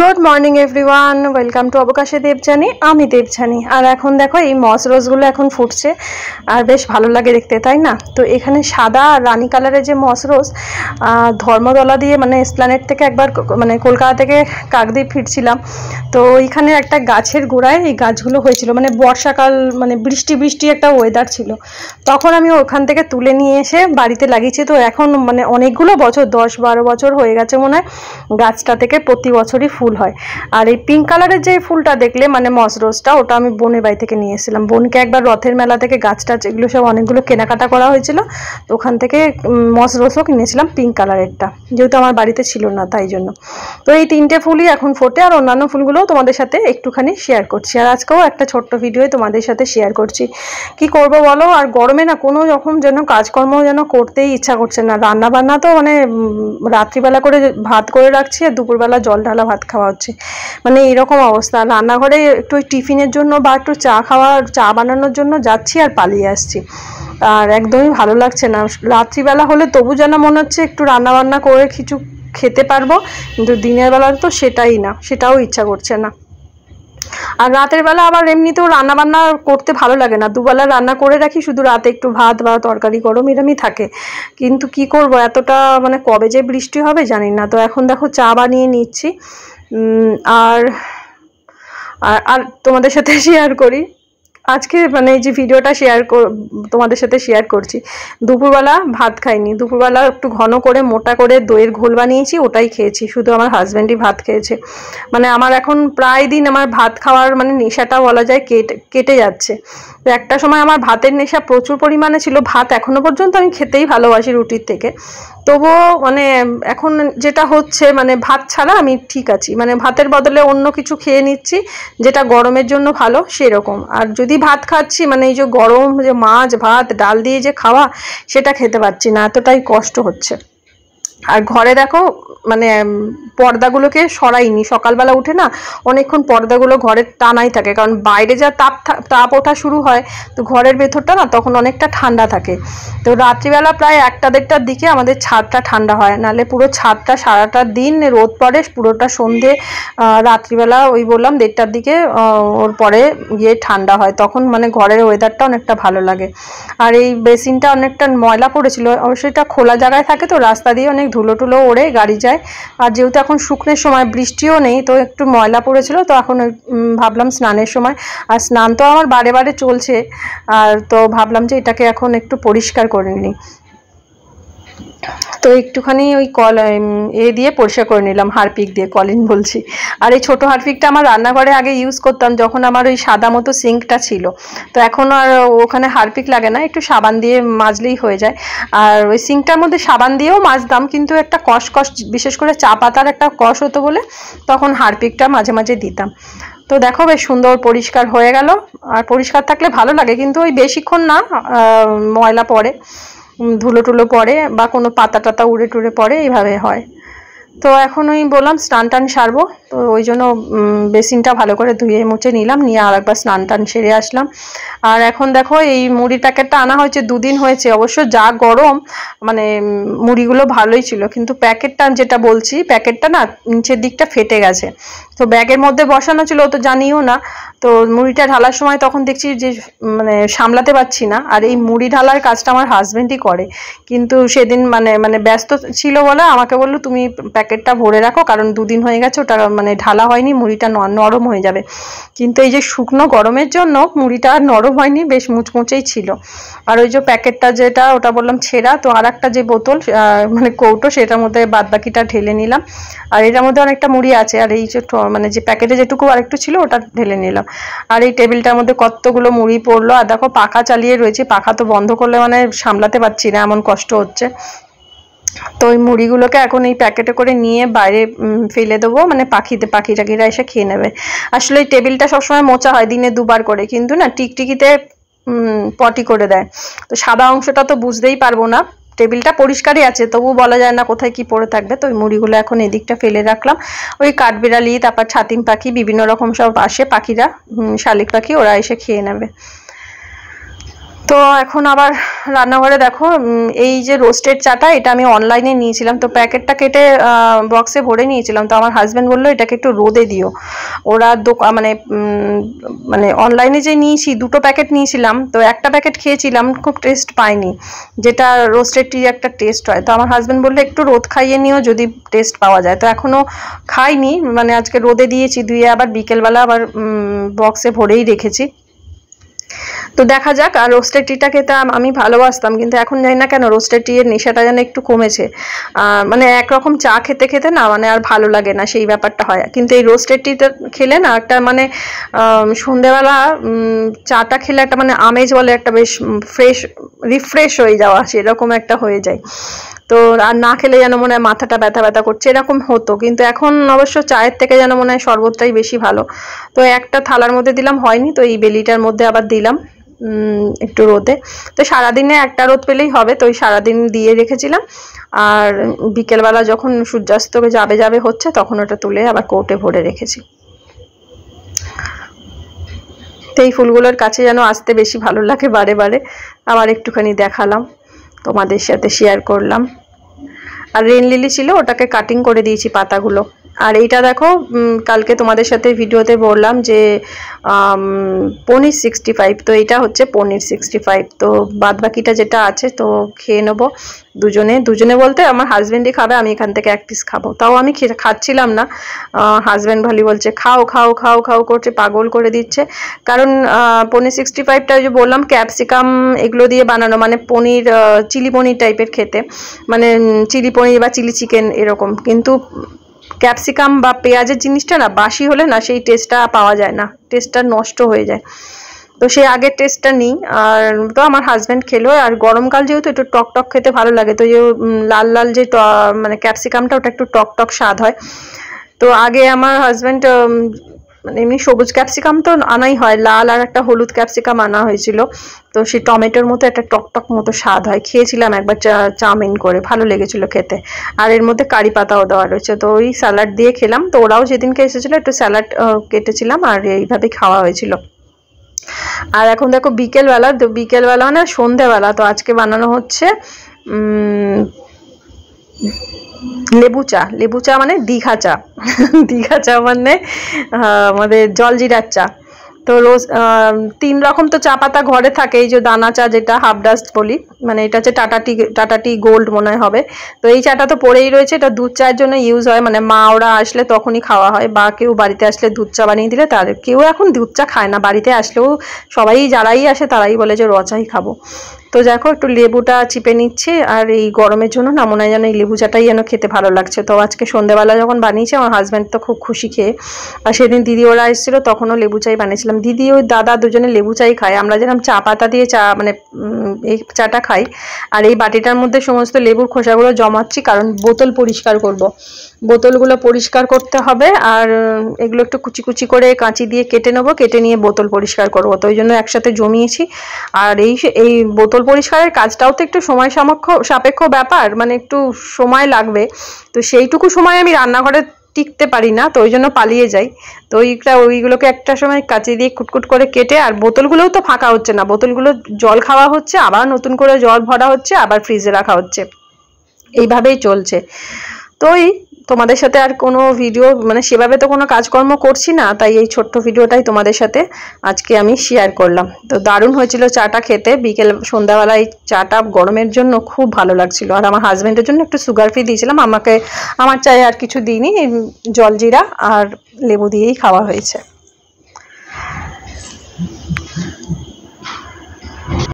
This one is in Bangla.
Good morning everyone welcome to অবকাশে দেবজানি আমি দেবজানি আর এখন দেখো এই মস রোজগুলো এখন ফুটছে আর বেশ ভালো লাগে দেখতে তাই না তো এখানে সাদা আর রানি কালারের যে মস রোজ ধর্মতলা দিয়ে মানে স্প্ল্যানেট থেকে একবার মানে কলকাতা থেকে কাকদ্বীপ ফিরছিলাম তো ওইখানে একটা গাছের গোড়ায় এই গাছগুলো হয়েছিল মানে বর্ষাকাল মানে বৃষ্টি বৃষ্টি একটা ওয়েদার ছিল তখন আমি ওখান থেকে তুলে নিয়ে এসে বাড়িতে লাগিয়েছি তো এখন মানে অনেকগুলো বছর দশ বারো বছর হয়ে গেছে মনে হয় গাছটা থেকে প্রতি বছরই ফুল হয় আর এই পিঙ্ক কালারের যে ফুলটা দেখলে মানে মসরোজটা ওটা আমি বোনের বাড়ি থেকে নিয়ে এসেছিলাম বোনকে একবার রথের মেলা থেকে গাছ টাছ এগুলো সব অনেকগুলো কেনাকাটা করা হয়েছিল তো ওখান থেকে মসরোজও কিনেছিলাম পিঙ্ক কালারেরটা যেহেতু আমার বাড়িতে ছিল না তাই জন্য তো এই তিনটে ফুলই এখন ফোটে আর অন্যান্য ফুলগুলোও তোমাদের সাথে একটুখানি শেয়ার করছি আর আজকেও একটা ছোট্ট ভিডিও তোমাদের সাথে শেয়ার করছি কি করব বলো আর গরমে না কোনো রকম যেন কাজকর্ম যেন করতেই ইচ্ছা করছে না রান্না বান্না তো মানে রাত্রিবেলা করে ভাত করে রাখছি আর দুপুরবেলা জল ঢালা ভাত খাওয়া হচ্ছে মানে এরকম অবস্থা রান্নাঘরে একটু টিফিনের জন্য বা একটু চা খাওয়া চা বানানোর জন্য যাচ্ছি আর পালিয়ে আসছি আর একদমই ভালো লাগছে না রাত্রিবেলা হলে তবু যেন মনে হচ্ছে একটু রান্না বান্না করে কিছু খেতে পারবো কিন্তু দিনের বেলা তো সেটাই না সেটাও ইচ্ছা করছে না আর রাতের বেলা আবার এমনিতেও রান্নাবান্না করতে ভালো লাগে না দুবেলা রান্না করে রাখি শুধু রাতে একটু ভাত বা তরকারি গরম এরমই থাকে কিন্তু কি করব এতটা মানে কবে যে বৃষ্টি হবে জানি না তো এখন দেখো চা বানিয়ে নিচ্ছি আর আর তোমাদের সাথে শেয়ার করি আজকে মানে এই যে ভিডিওটা শেয়ার তোমাদের সাথে শেয়ার করছি দুপুরবেলা ভাত খাইনি দুপুরবেলা একটু ঘন করে মোটা করে দইয়ের ঘোল বানিয়েছি ওটাই খেয়েছি শুধু আমার হাজব্যান্ডই ভাত খেয়েছে মানে আমার এখন প্রায় দিন আমার ভাত খাওয়ার মানে নেশাটা বলা যায় কেটে কেটে যাচ্ছে তো একটা সময় আমার ভাতের নেশা প্রচুর পরিমাণে ছিল ভাত এখনও পর্যন্ত আমি খেতেই ভালোবাসি রুটির থেকে তবুও মানে এখন যেটা হচ্ছে মানে ভাত ছাড়া আমি ঠিক আছি মানে ভাতের বদলে অন্য কিছু খেয়ে নিচ্ছি যেটা গরমের জন্য ভালো সেরকম আর যদি ভাত খাচ্ছি মানে এই যে গরম যে মাছ ভাত ডাল দিয়ে যে খাওয়া সেটা খেতে পারছি না এতটাই কষ্ট হচ্ছে আর ঘরে দেখো মানে পর্দাগুলোকে সরাইনি সকালবেলা উঠে না অনেকক্ষণ পর্দাগুলো ঘরে টানাই থাকে কারণ বাইরে যা তাপ তাপ ওঠা শুরু হয় তো ঘরের ভেতরটা না তখন অনেকটা ঠান্ডা থাকে তো রাত্রিবেলা প্রায় একটা দেড়টার দিকে আমাদের ছাদটা ঠান্ডা হয় নালে পুরো ছাদটা সারাটা দিন রোদ পড়ে পুরোটা সন্ধে রাত্রিবেলা ওই বললাম দেড়টার দিকে ওর পরে গিয়ে ঠান্ডা হয় তখন মানে ঘরের ওয়েদারটা অনেকটা ভালো লাগে আর এই বেসিনটা অনেকটা ময়লা পড়েছিল অবশ্যই এটা খোলা জায়গায় থাকে তো রাস্তা দিয়ে অনেক ধুলো টুলো ওড়ে গাড়ি যায় আর যেহেতু এখন শুকনের সময় বৃষ্টিও নেই তো একটু ময়লা পড়েছিল তো এখন ভাবলাম স্নানের সময় আর স্নান তো আমার বারে বারে চলছে আর তো ভাবলাম যে এটাকে এখন একটু পরিষ্কার করে নিই তো একটুখানি ওই কল এ দিয়ে পরিষ্কার করে নিলাম হারপিক দিয়ে কলিন বলছি আর এই ছোটো হারপিকটা আমার রান্নাঘরে আগে ইউজ করতাম যখন আমার ওই সাদা মতো সিঙ্কটা ছিল তো এখন আর ওখানে হারপিক লাগে না একটু সাবান দিয়ে মাজলেই হয়ে যায় আর ওই সিঙ্কটার মধ্যে সাবান দিয়েও মাজতাম কিন্তু একটা কষ কষ বিশেষ করে চা পাতার একটা কষ হতো বলে তখন হারপিকটা মাঝে মাঝে দিতাম তো দেখো বেশ সুন্দর পরিষ্কার হয়ে গেল আর পরিষ্কার থাকলে ভালো লাগে কিন্তু ওই বেশিক্ষণ না ময়লা পড়ে ধুলো টুলো পড়ে বা কোনো পাতা টাতা উড়ে টুড়ে পড়ে এইভাবে হয় তো এখন ওই বললাম স্নান টান সারবো তো ওই জন্য বেসিনটা ভালো করে ধুয়ে মুছে নিলাম নিয়ে আর একবার স্নান টান সেরে আসলাম আর এখন দেখো এই মুড়ির প্যাকেটটা আনা হয়েছে দুদিন হয়েছে অবশ্য যা গরম মানে মুড়িগুলো ভালোই ছিল কিন্তু প্যাকেটটা যেটা বলছি প্যাকেটটা না নিচের দিকটা ফেটে গেছে তো ব্যাগের মধ্যে বসানো ছিল তো জানিও না তো মুড়িটা ঢালার সময় তখন দেখছি যে মানে সামলাতে পারছি না আর এই মুড়ি ঢালার কাজটা আমার হাজব্যান্ডই করে কিন্তু সেদিন মানে মানে ব্যস্ত ছিল বলে আমাকে বললো তুমি প্যাকেটটা ভরে রাখো কারণ দুদিন হয়ে গেছে ওটা মানে ঢালা হয়নি মুড়িটা নরম হয়ে যাবে কিন্তু এই যে শুকনো গরমের জন্য মুড়িটা নরম হয়নি বেশ মুচমুচেই ছিল আর ওই যে প্যাকেটটা যেটা ওটা বললাম ছেঁড়া তো আর একটা যে বোতল মানে কৌটো সেটার মধ্যে বাদবাকিটা ঢেলে নিলাম আর এটার মধ্যে অনেকটা মুড়ি আছে আর এই যে মানে যে প্যাকেটে যেটুকু আরেকটু ছিল ওটা ঢেলে নিলাম আর এই টেবিলটার মধ্যে কতগুলো মুড়ি পড়লো আর দেখো পাখা চালিয়ে রয়েছে পাখা তো বন্ধ করলে মানে সামলাতে পারছি না এমন কষ্ট হচ্ছে তো ওই মুড়িগুলোকে এখন এই প্যাকেটে করে নিয়ে বাইরে ফেলে দেবো মানে পাখিতে পাখি টাকিরা এসে খেয়ে নেবে আসলে টেবিলটা সবসময় মোচা হয় দিনে দুবার করে কিন্তু না টিকটিকিতে পটি করে দেয় তো সাদা অংশটা তো বুঝতেই পারবো না টেবিলটা পরিষ্কারই আছে তবু বলা যায় না কোথায় কি পড়ে থাকবে তো ওই মুড়িগুলো এখন এদিকটা ফেলে রাখলাম ওই কাঠবিড়ালি তারপর ছাতিম পাখি বিভিন্ন রকম সব আসে পাখিরা শালিক পাখি ওরা এসে খেয়ে নেবে তো এখন আবার রান্নাঘরে দেখো এই যে রোস্টেড চাটা এটা আমি অনলাইনে নিয়েছিলাম তো প্যাকেটটা কেটে বক্সে ভরে নিয়েছিলাম তো আমার হাজব্যান্ড বললো এটাকে একটু রোদে দিও ওরা দোকান মানে মানে অনলাইনে যে নিয়েছি দুটো প্যাকেট নিয়েছিলাম তো একটা প্যাকেট খেয়েছিলাম খুব টেস্ট পাইনি যেটা রোস্টেড টি একটা টেস্ট হয় তো আমার হাজব্যান্ড বললো একটু রোদ খাইয়ে নিও যদি টেস্ট পাওয়া যায় তো এখনও খাইনি মানে আজকে রোদে দিয়েছি দুয়ে আবার বিকেলবেলা আবার বক্সে ভরেই রেখেছি তো দেখা যাক আর রোস্টেড টিটা খেতে আমি ভালোবাসতাম কিন্তু এখন জানি না কেন রোস্টেড টি এর নেশাটা যেন একটু কমেছে মানে একরকম চা খেতে খেতে না মানে আর ভালো লাগে না সেই ব্যাপারটা হয় কিন্তু এই রোস্টেড টিটা খেলে না একটা মানে সন্ধেবেলা চাটা খেলে একটা মানে আমেজ বলে একটা বেশ ফ্রেশ রিফ্রেশ হয়ে যাওয়া সেরকম একটা হয়ে যায় তো আর না খেলে যেন মনে হয় মাথাটা ব্যথা ব্যথা করছে এরকম হতো কিন্তু এখন অবশ্য চায়ের থেকে যেন মনে হয় শরবতটাই বেশি ভালো তো একটা থালার মধ্যে দিলাম হয়নি তো এই বেলিটার মধ্যে আবার দিলাম একটু রোদে তো সারাদিনে একটা রোদ পেলেই হবে তো ওই সারাদিন দিয়ে রেখেছিলাম আর বিকেলবেলা যখন সূর্যাস্ত যাবে যাবে হচ্ছে তখন ওটা তুলে আবার কোর্টে ভরে রেখেছি তো এই ফুলগুলোর কাছে যেন আসতে বেশি ভালো লাগে বারে বারে আবার একটুখানি দেখালাম তোমাদের সাথে শেয়ার করলাম আর রেন লিলি ছিল ওটাকে কাটিং করে দিয়েছি পাতাগুলো আর এইটা দেখো কালকে তোমাদের সাথে ভিডিওতে বললাম যে পনির সিক্সটি ফাইভ তো এটা হচ্ছে পনির সিক্সটি ফাইভ তো বাদ বাকিটা যেটা আছে তো খেয়ে নেবো দুজনে দুজনে বলতে আমার হাজব্যান্ডই খাবে আমি এখান থেকে এক পিস খাবো তাও আমি খাচ্ছিলাম না হাজব্যান্ড ভালি বলছে খাও খাও খাও খাও করছে পাগল করে দিচ্ছে কারণ পনির সিক্সটি ফাইভটা যে বললাম ক্যাপসিকাম এগুলো দিয়ে বানানো মানে পনির চিলি পনির টাইপের খেতে মানে চিলি পনির বা চিলি চিকেন এরকম কিন্তু ক্যাপসিকাম বা পেঁয়াজের জিনিসটা না বাসি হলে না সেই টেস্টটা পাওয়া যায় না টেস্টটা নষ্ট হয়ে যায় তো সেই আগের টেস্টটা নিই আর তো আমার হাজব্যান্ড খেলো আর গরমকাল যেহেতু একটু টক টক খেতে ভালো লাগে তো যে লাল লাল যে মানে ক্যাপসিকামটা ওটা একটু টক টক স্বাদ হয় তো আগে আমার হাজব্যান্ড মানে এমনি সবুজ ক্যাপসিকাম তো আনাই হয় লাল আর একটা হলুদ ক্যাপসিকাম আনা হয়েছিল তো সেই টমেটোর মতো একটা টকটক মতো স্বাদ হয় খেয়েছিলাম একবার চাউমিন করে ভালো লেগেছিল খেতে আর এর মধ্যে কারি পাতাও দেওয়া রয়েছে তো ওই স্যালাড দিয়ে খেলাম তো ওরাও যেদিনকে এসেছিলো একটু স্যালাড কেটেছিলাম আর এইভাবে খাওয়া হয়েছিল আর এখন দেখো বিকেলবেলা তো বিকেলবেলা না সন্ধেবেলা তো আজকে বানানো হচ্ছে লেবু চা লেবু চা মানে দীঘা চা দীঘা চা মানে আমাদের জলজিরার চা তো রোজ তিন রকম তো চা পাতা ঘরে থাকে এই যে দানা চা যেটা হাফ ডাস্ট বলি মানে এটা হচ্ছে Tata tea Tata tea gold মনে হবে তো এই চাটা তো পড়েই রয়েছে এটা দুধ চায়ের জন্য ইউজ হয় মানে মা ওরা আসলে তখনই খাওয়া হয় বা কেউ বাড়িতে আসলে দুধ চা বানিয়ে দিলে তার কেউ এখন দুধ চা খায় না বাড়িতে আসলেও সবাই যারাই আসে তারাই বলে যে র চাই খাবো তো দেখো একটু লেবুটা চিপে নিচ্ছি আর এই গরমের জন্য না মনে হয় যেন এই লেবু চাটাই যেন খেতে ভালো লাগছে তো আজকে সন্ধ্যেবেলা যখন বানিয়েছি আমার হাজব্যান্ড তো খুব খুশি খেয়ে আর সেদিন দিদি ওরা এসেছিলো তখনও লেবু চাই বানিয়েছিলাম দিদি ওই দাদা দুজনে লেবু চাই খায় আমরা যেরকম চা পাতা দিয়ে চা মানে এই চাটা খাই আর এই বাটিটার মধ্যে সমস্ত লেবুর খোসাগুলো জমাচ্ছি কারণ বোতল পরিষ্কার করব। বোতলগুলো পরিষ্কার করতে হবে আর এগুলো একটু কুচি কুচি করে কাঁচি দিয়ে কেটে নেবো কেটে নিয়ে বোতল পরিষ্কার করবো তো ওই জন্য একসাথে জমিয়েছি আর এই এই বোতল বোতল পরিষ্কারের কাজটাও তো একটু সময় সামক্ষ সাপেক্ষ ব্যাপার মানে একটু সময় লাগবে তো সেইটুকু সময় আমি রান্নাঘরে টিকতে পারি না তো ওই জন্য পালিয়ে যাই তো ওইটা ওইগুলোকে একটা সময় কাঁচি দিয়ে কুটকুট করে কেটে আর বোতলগুলোও তো ফাঁকা হচ্ছে না বোতলগুলো জল খাওয়া হচ্ছে আবার নতুন করে জল ভরা হচ্ছে আবার ফ্রিজে রাখা হচ্ছে এইভাবেই চলছে তো ওই তোমাদের সাথে আর কোনো ভিডিও মানে সেভাবে তো কোনো কাজকর্ম করছি না তাই এই ছোট্ট ভিডিওটাই তোমাদের সাথে আজকে আমি শেয়ার করলাম তো দারুণ হয়েছিল চাটা খেতে বিকেল সন্ধ্যাবেলায় চাটা গরমের জন্য খুব ভালো লাগছিল আর আমার হাজব্যান্ডের জন্য একটু সুগার ফ্রি দিয়েছিলাম আমাকে আমার চায়ে আর কিছু দিইনি জলজিরা আর লেবু দিয়েই খাওয়া হয়েছে